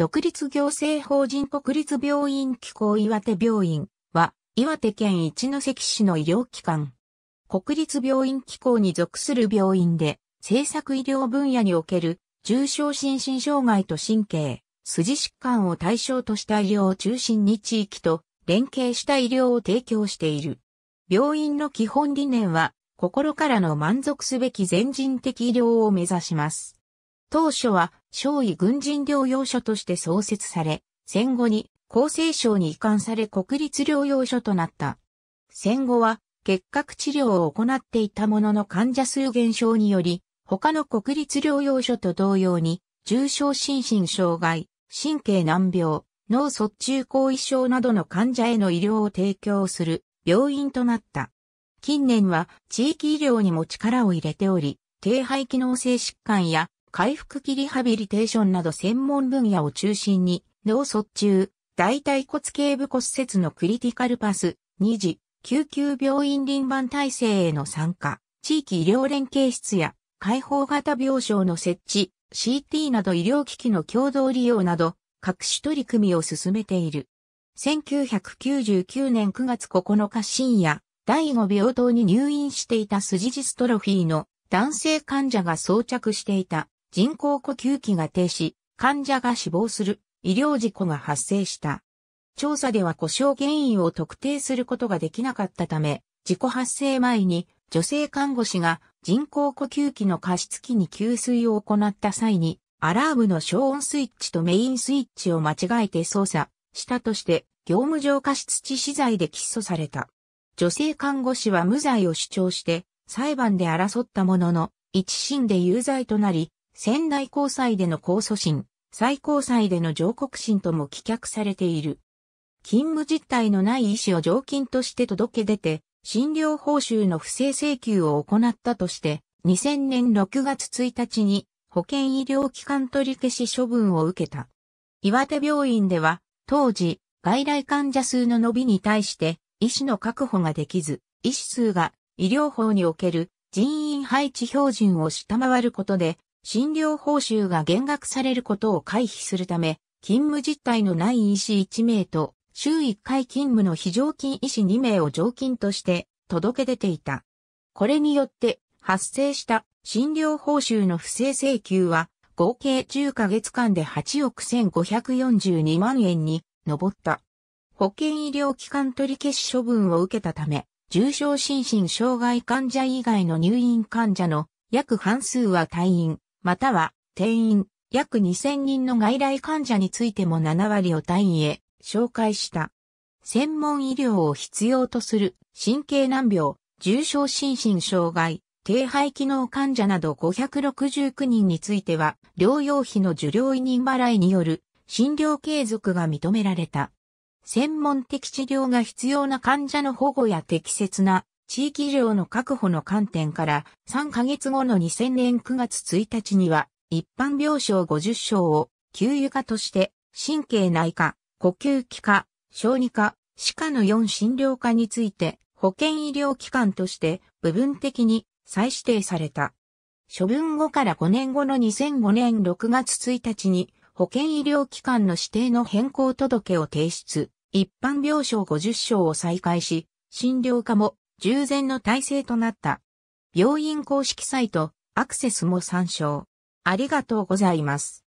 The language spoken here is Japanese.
独立行政法人国立病院機構岩手病院は、岩手県一関市の医療機関。国立病院機構に属する病院で、政策医療分野における重症心身障害と神経、筋疾患を対象とした医療を中心に地域と連携した医療を提供している。病院の基本理念は、心からの満足すべき全人的医療を目指します。当初は少尉軍人療養所として創設され、戦後に厚生省に移管され国立療養所となった。戦後は結核治療を行っていたものの患者数減少により、他の国立療養所と同様に、重症心身障害、神経難病、脳卒中後遺症などの患者への医療を提供する病院となった。近年は地域医療にも力を入れており、低肺機能性疾患や回復期リハビリテーションなど専門分野を中心に、脳卒中、大腿骨頸部骨折のクリティカルパス、2次、救急病院臨番体制への参加、地域医療連携室や開放型病床の設置、CT など医療機器の共同利用など、各種取り組みを進めている。1999年9月9日深夜、第5病棟に入院していたスジジストロフィーの男性患者が装着していた人工呼吸器が停止、患者が死亡する医療事故が発生した。調査では故障原因を特定することができなかったため、事故発生前に女性看護師が人工呼吸器の加湿器に給水を行った際に、アラームの消音スイッチとメインスイッチを間違えて操作したとして、業務上過失致死罪で起訴された。女性看護師は無罪を主張して、裁判で争ったものの、一審で有罪となり、仙台高裁での控訴審、最高裁での上告審とも棄却されている。勤務実態のない医師を常勤として届け出て、診療報酬の不正請求を行ったとして、2000年6月1日に保険医療機関取り消し処分を受けた。岩手病院では、当時、外来患者数の伸びに対して、医師の確保ができず、医師数が医療法における人員配置標準を下回ることで、診療報酬が減額されることを回避するため、勤務実態のない医師1名と、週1回勤務の非常勤医師2名を常勤として届け出ていた。これによって発生した診療報酬の不正請求は合計10ヶ月間で8億1542万円に上った。保険医療機関取消し処分を受けたため、重症心身障害患者以外の入院患者の約半数は退院、または定員約2000人の外来患者についても7割を単位へ紹介した。専門医療を必要とする神経難病、重症心身障害、低肺機能患者など569人については、療養費の受領委任払いによる診療継続が認められた。専門的治療が必要な患者の保護や適切な地域医療の確保の観点から3ヶ月後の2000年9月1日には一般病床50床を給油科として神経内科、呼吸器科、小児科、歯科の4診療科について保健医療機関として部分的に再指定された。処分後から5年後の2005年6月1日に保健医療機関の指定の変更届を提出、一般病床50床を再開し、診療科も従前の体制となった。病院公式サイト、アクセスも参照。ありがとうございます。